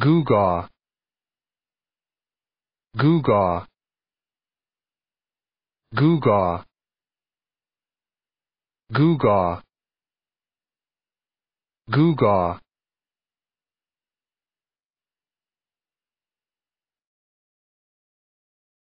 Googaw Googaw Googaw Googaw Googaw